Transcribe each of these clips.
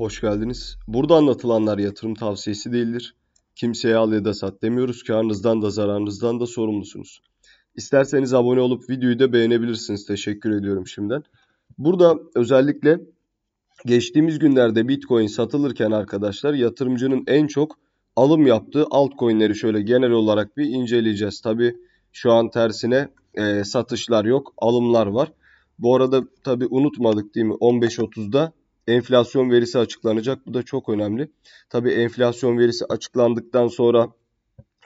hoş geldiniz. Burada anlatılanlar yatırım tavsiyesi değildir. Kimseye al ya da sat demiyoruz. Karınızdan da zararınızdan da sorumlusunuz. İsterseniz abone olup videoyu da beğenebilirsiniz. Teşekkür ediyorum şimdiden. Burada özellikle geçtiğimiz günlerde Bitcoin satılırken arkadaşlar yatırımcının en çok alım yaptığı altcoin'leri şöyle genel olarak bir inceleyeceğiz. Tabi şu an tersine e, satışlar yok, alımlar var. Bu arada tabi unutmadık değil mi? 15.30'da enflasyon verisi açıklanacak. Bu da çok önemli. Tabii enflasyon verisi açıklandıktan sonra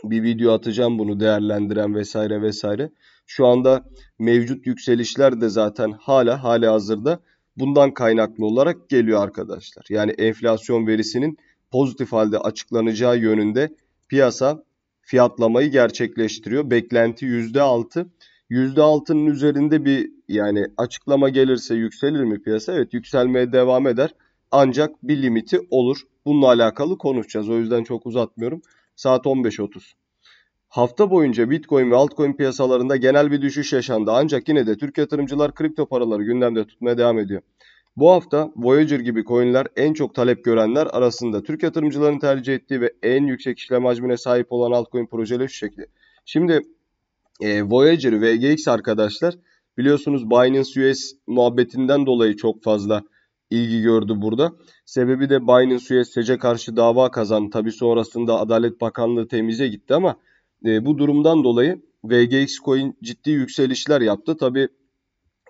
bir video atacağım bunu değerlendiren vesaire vesaire. Şu anda mevcut yükselişler de zaten hala hala hazırda bundan kaynaklı olarak geliyor arkadaşlar. Yani enflasyon verisinin pozitif halde açıklanacağı yönünde piyasa fiyatlamayı gerçekleştiriyor. Beklenti %6. %6'nın üzerinde bir yani açıklama gelirse yükselir mi piyasa? Evet yükselmeye devam eder. Ancak bir limiti olur. Bununla alakalı konuşacağız. O yüzden çok uzatmıyorum. Saat 15.30. Hafta boyunca Bitcoin ve altcoin piyasalarında genel bir düşüş yaşandı. Ancak yine de Türk yatırımcılar kripto paraları gündemde tutmaya devam ediyor. Bu hafta Voyager gibi coinler en çok talep görenler arasında Türk yatırımcıların tercih ettiği ve en yüksek işlem hacmine sahip olan altcoin projeleri şu şekilde. Şimdi e, Voyager VGX arkadaşlar biliyorsunuz Binance US muhabbetinden dolayı çok fazla ilgi gördü burada. Sebebi de Binance US SEC'e karşı dava kazandı. Tabi sonrasında Adalet Bakanlığı temize gitti ama e, bu durumdan dolayı VGX coin ciddi yükselişler yaptı. Tabi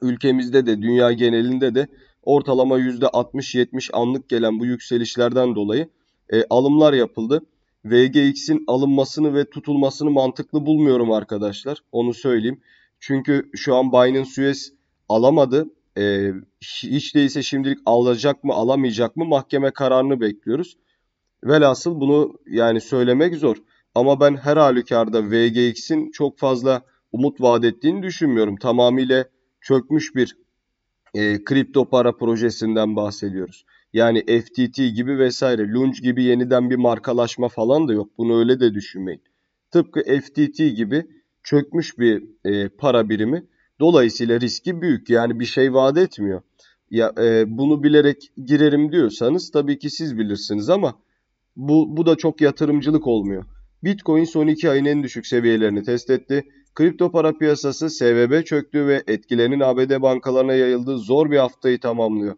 ülkemizde de dünya genelinde de ortalama %60-70 anlık gelen bu yükselişlerden dolayı e, alımlar yapıldı. VGX'in alınmasını ve tutulmasını mantıklı bulmuyorum arkadaşlar. Onu söyleyeyim. Çünkü şu an Binance US alamadı. E, hiç değilse şimdilik alacak mı alamayacak mı mahkeme kararını bekliyoruz. Velhasıl bunu yani söylemek zor. Ama ben her halükarda VGX'in çok fazla umut vaat ettiğini düşünmüyorum. Tamamıyla çökmüş bir e, kripto para projesinden bahsediyoruz. Yani FTT gibi vesaire, Lunge gibi yeniden bir markalaşma falan da yok. Bunu öyle de düşünmeyin. Tıpkı FTT gibi çökmüş bir e, para birimi. Dolayısıyla riski büyük. Yani bir şey vaat etmiyor. Ya e, bunu bilerek girerim diyorsanız tabii ki siz bilirsiniz ama bu bu da çok yatırımcılık olmuyor. Bitcoin son 2 ayın en düşük seviyelerini test etti. Kripto para piyasası SVB çöktü ve etkilerinin ABD bankalarına yayıldığı zor bir haftayı tamamlıyor.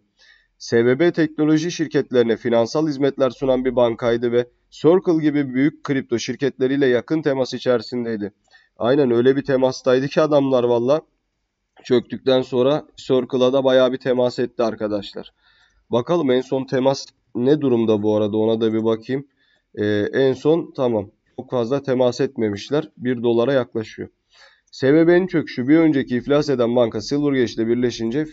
SBB teknoloji şirketlerine finansal hizmetler sunan bir bankaydı ve Circle gibi büyük kripto şirketleriyle yakın temas içerisindeydi. Aynen öyle bir temastaydı ki adamlar valla. Çöktükten sonra Circle'a da bayağı bir temas etti arkadaşlar. Bakalım en son temas ne durumda bu arada ona da bir bakayım. Ee, en son tamam çok fazla temas etmemişler. 1 dolara yaklaşıyor. SBB'nin çöküşü bir önceki iflas eden banka Silvergate'le birleşince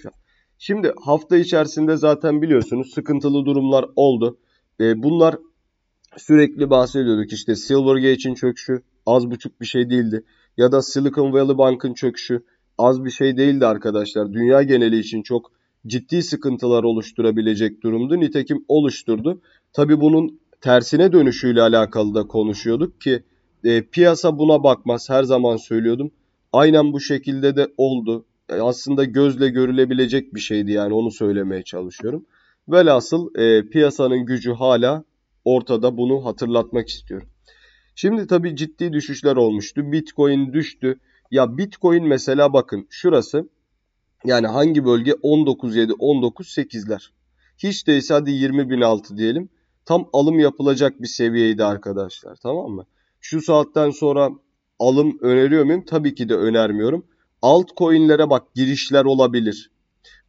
Şimdi hafta içerisinde zaten biliyorsunuz sıkıntılı durumlar oldu. E, bunlar sürekli bahsediyorduk işte Silvergate'in çöküşü az buçuk bir şey değildi. Ya da Silicon Valley Bank'ın çöküşü az bir şey değildi arkadaşlar. Dünya geneli için çok ciddi sıkıntılar oluşturabilecek durumdu. Nitekim oluşturdu. Tabi bunun tersine dönüşüyle alakalı da konuşuyorduk ki e, piyasa buna bakmaz her zaman söylüyordum. Aynen bu şekilde de oldu. E, aslında gözle görülebilecek bir şeydi yani onu söylemeye çalışıyorum. Velhasıl e, piyasanın gücü hala ortada bunu hatırlatmak istiyorum. Şimdi tabi ciddi düşüşler olmuştu. Bitcoin düştü. Ya Bitcoin mesela bakın şurası yani hangi bölge 19.7 19.8'ler. Hiç değilse hadi 20.006 diyelim. Tam alım yapılacak bir seviyeydi arkadaşlar tamam mı? Şu saatten sonra alım öneriyor muyum? Tabii ki de önermiyorum altcoin'lere bak girişler olabilir.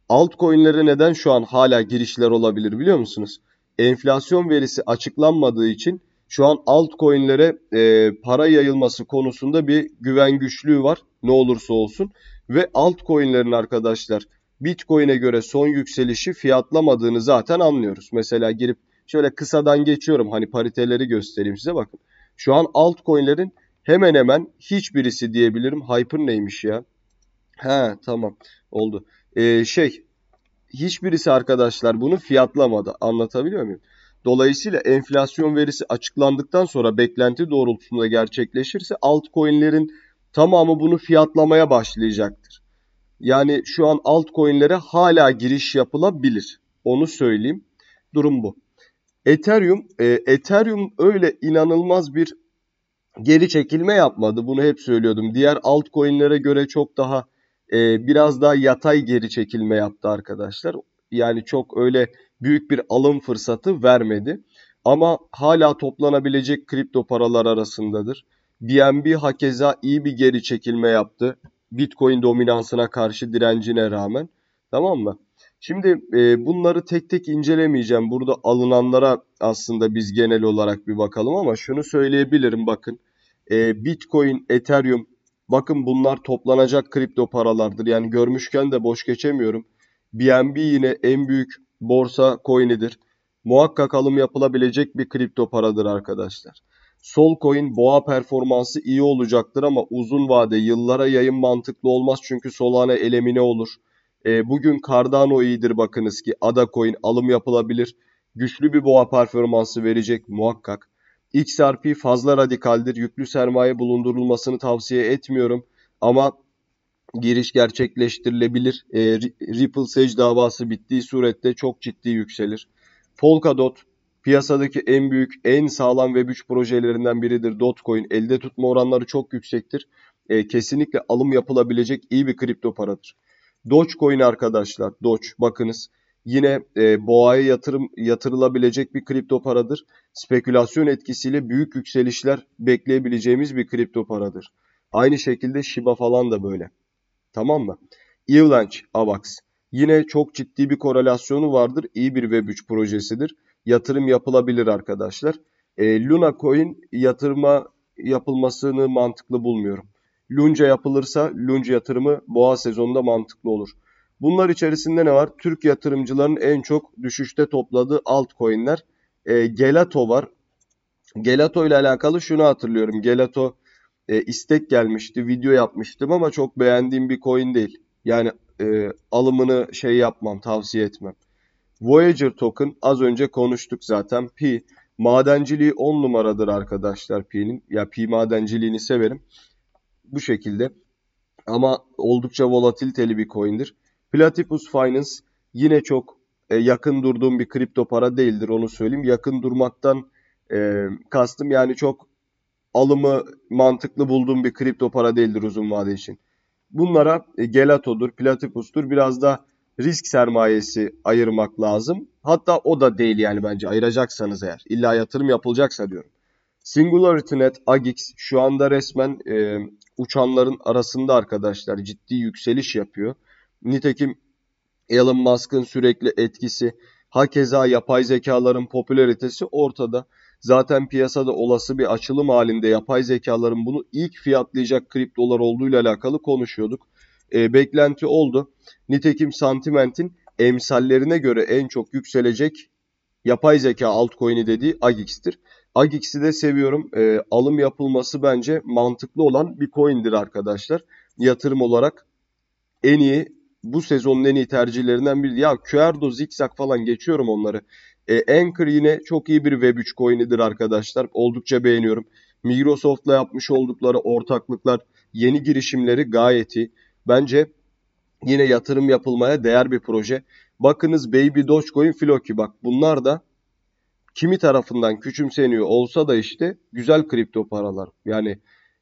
Altcoin'lere neden şu an hala girişler olabilir biliyor musunuz? Enflasyon verisi açıklanmadığı için şu an altcoin'lere e, para yayılması konusunda bir güven güçlüğü var ne olursa olsun ve altcoin'lerin arkadaşlar Bitcoin'e göre son yükselişi fiyatlamadığını zaten anlıyoruz. Mesela girip şöyle kısadan geçiyorum hani pariteleri göstereyim size bakın. Şu an altcoin'lerin hemen hemen hiçbirisi diyebilirim hyper neymiş ya He tamam oldu. Ee, şey hiçbirisi arkadaşlar bunu fiyatlamadı. Anlatabiliyor muyum? Dolayısıyla enflasyon verisi açıklandıktan sonra beklenti doğrultusunda gerçekleşirse altcoin'lerin tamamı bunu fiyatlamaya başlayacaktır. Yani şu an altcoin'lere hala giriş yapılabilir. Onu söyleyeyim. Durum bu. Ethereum, e, Ethereum öyle inanılmaz bir geri çekilme yapmadı. Bunu hep söylüyordum. Diğer altcoin'lere göre çok daha e, biraz daha yatay geri çekilme yaptı arkadaşlar. Yani çok öyle büyük bir alım fırsatı vermedi. Ama hala toplanabilecek kripto paralar arasındadır. BNB hakeza iyi bir geri çekilme yaptı. Bitcoin dominansına karşı direncine rağmen. Tamam mı? Şimdi e, bunları tek tek incelemeyeceğim. Burada alınanlara aslında biz genel olarak bir bakalım ama şunu söyleyebilirim bakın. E, Bitcoin, Ethereum, Bakın bunlar toplanacak kripto paralardır. Yani görmüşken de boş geçemiyorum. BNB yine en büyük borsa coin'idir. Muhakkak alım yapılabilecek bir kripto paradır arkadaşlar. Sol Solcoin boğa performansı iyi olacaktır ama uzun vade yıllara yayın mantıklı olmaz çünkü Solana elemine olur. E, bugün Cardano iyidir bakınız ki Ada Coin alım yapılabilir. Güçlü bir boğa performansı verecek muhakkak. XRP fazla radikaldir. Yüklü sermaye bulundurulmasını tavsiye etmiyorum. Ama giriş gerçekleştirilebilir. E, Ripple Sage davası bittiği surette çok ciddi yükselir. Polkadot piyasadaki en büyük, en sağlam Web3 projelerinden biridir. Dotcoin elde tutma oranları çok yüksektir. E, kesinlikle alım yapılabilecek iyi bir kripto paradır. Dogecoin arkadaşlar, Doge bakınız yine e, boğaya yatırım yatırılabilecek bir kripto paradır. Spekülasyon etkisiyle büyük yükselişler bekleyebileceğimiz bir kripto paradır. Aynı şekilde Shiba falan da böyle. Tamam mı? Avalanche, AVAX. Yine çok ciddi bir korelasyonu vardır. İyi bir Web3 projesidir. Yatırım yapılabilir arkadaşlar. E, Luna Coin yatırma yapılmasını mantıklı bulmuyorum. Lunca yapılırsa Lunca yatırımı boğa sezonunda mantıklı olur. Bunlar içerisinde ne var? Türk yatırımcıların en çok düşüşte topladığı altcoin'ler. E, Gelato var. Gelato ile alakalı şunu hatırlıyorum. Gelato e, istek gelmişti, video yapmıştım ama çok beğendiğim bir coin değil. Yani e, alımını şey yapmam, tavsiye etmem. Voyager token az önce konuştuk zaten. Pi madenciliği 10 numaradır arkadaşlar Pi'nin. Ya Pi madenciliğini severim. Bu şekilde. Ama oldukça volatiliteli bir coin'dir. Platypus Finance yine çok e, yakın durduğum bir kripto para değildir onu söyleyeyim. Yakın durmaktan e, kastım yani çok alımı mantıklı bulduğum bir kripto para değildir uzun vade için. Bunlara e, Gelato'dur, Platypus'tur biraz da risk sermayesi ayırmak lazım. Hatta o da değil yani bence ayıracaksanız eğer. İlla yatırım yapılacaksa diyorum. SingularityNet, Agix şu anda resmen e, uçanların arasında arkadaşlar ciddi yükseliş yapıyor. Nitekim Elon Musk'ın sürekli etkisi, hakeza yapay zekaların popülaritesi ortada. Zaten piyasada olası bir açılım halinde yapay zekaların bunu ilk fiyatlayacak kriptolar olduğuyla alakalı konuşuyorduk. E, beklenti oldu. Nitekim Sentiment'in emsallerine göre en çok yükselecek yapay zeka altcoin'i dediği Agix'tir. Agix'i de seviyorum. E, alım yapılması bence mantıklı olan bir coin'dir arkadaşlar. Yatırım olarak en iyi bu sezonun en iyi tercihlerinden biri. Ya Cuerdo, Zigzag falan geçiyorum onları. E, Anchor yine çok iyi bir Web3 coin'idir arkadaşlar. Oldukça beğeniyorum. Microsoft'la yapmış oldukları ortaklıklar, yeni girişimleri gayet iyi. Bence yine yatırım yapılmaya değer bir proje. Bakınız Baby Dogecoin, Floki bak bunlar da kimi tarafından küçümseniyor olsa da işte güzel kripto paralar. Yani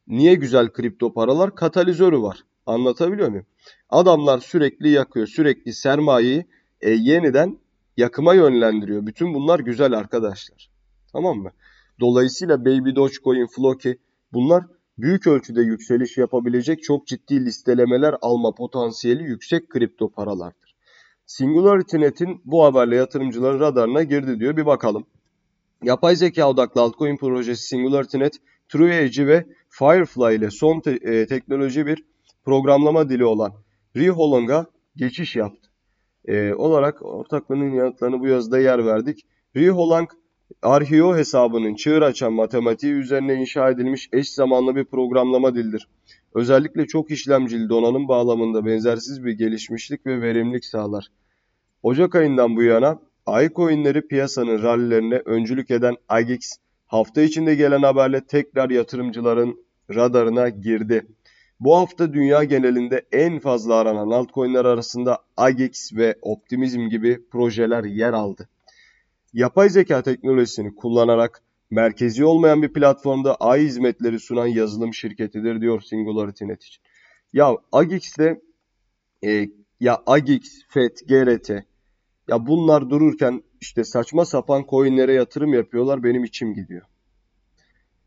niye güzel kripto paralar? Katalizörü var. Anlatabiliyor muyum? Adamlar sürekli yakıyor. Sürekli sermayeyi e, yeniden yakıma yönlendiriyor. Bütün bunlar güzel arkadaşlar. Tamam mı? Dolayısıyla Baby Dogecoin, Floki bunlar büyük ölçüde yükseliş yapabilecek çok ciddi listelemeler alma potansiyeli yüksek kripto paralardır. Singularity Net'in bu haberle yatırımcıların radarına girdi diyor. Bir bakalım. Yapay zeka odaklı altcoin projesi Singularity Net, TrueEdge ve Firefly ile son te- e, teknoloji bir programlama dili olan Reholong'a geçiş yaptı. E, olarak ortaklığının yanıtlarını bu yazıda yer verdik. Reholong Arhio hesabının çığır açan matematiği üzerine inşa edilmiş eş zamanlı bir programlama dildir. Özellikle çok işlemcili donanım bağlamında benzersiz bir gelişmişlik ve verimlilik sağlar. Ocak ayından bu yana iCoin'leri piyasanın rallilerine öncülük eden AGX hafta içinde gelen haberle tekrar yatırımcıların radarına girdi. Bu hafta dünya genelinde en fazla aranan altcoin'ler arasında Agix ve Optimizm gibi projeler yer aldı. Yapay zeka teknolojisini kullanarak merkezi olmayan bir platformda AI hizmetleri sunan yazılım şirketidir diyor Singularity Net için. Ya AGEX'te e, ya Agix, FED, GRT ya bunlar dururken işte saçma sapan coin'lere yatırım yapıyorlar benim içim gidiyor.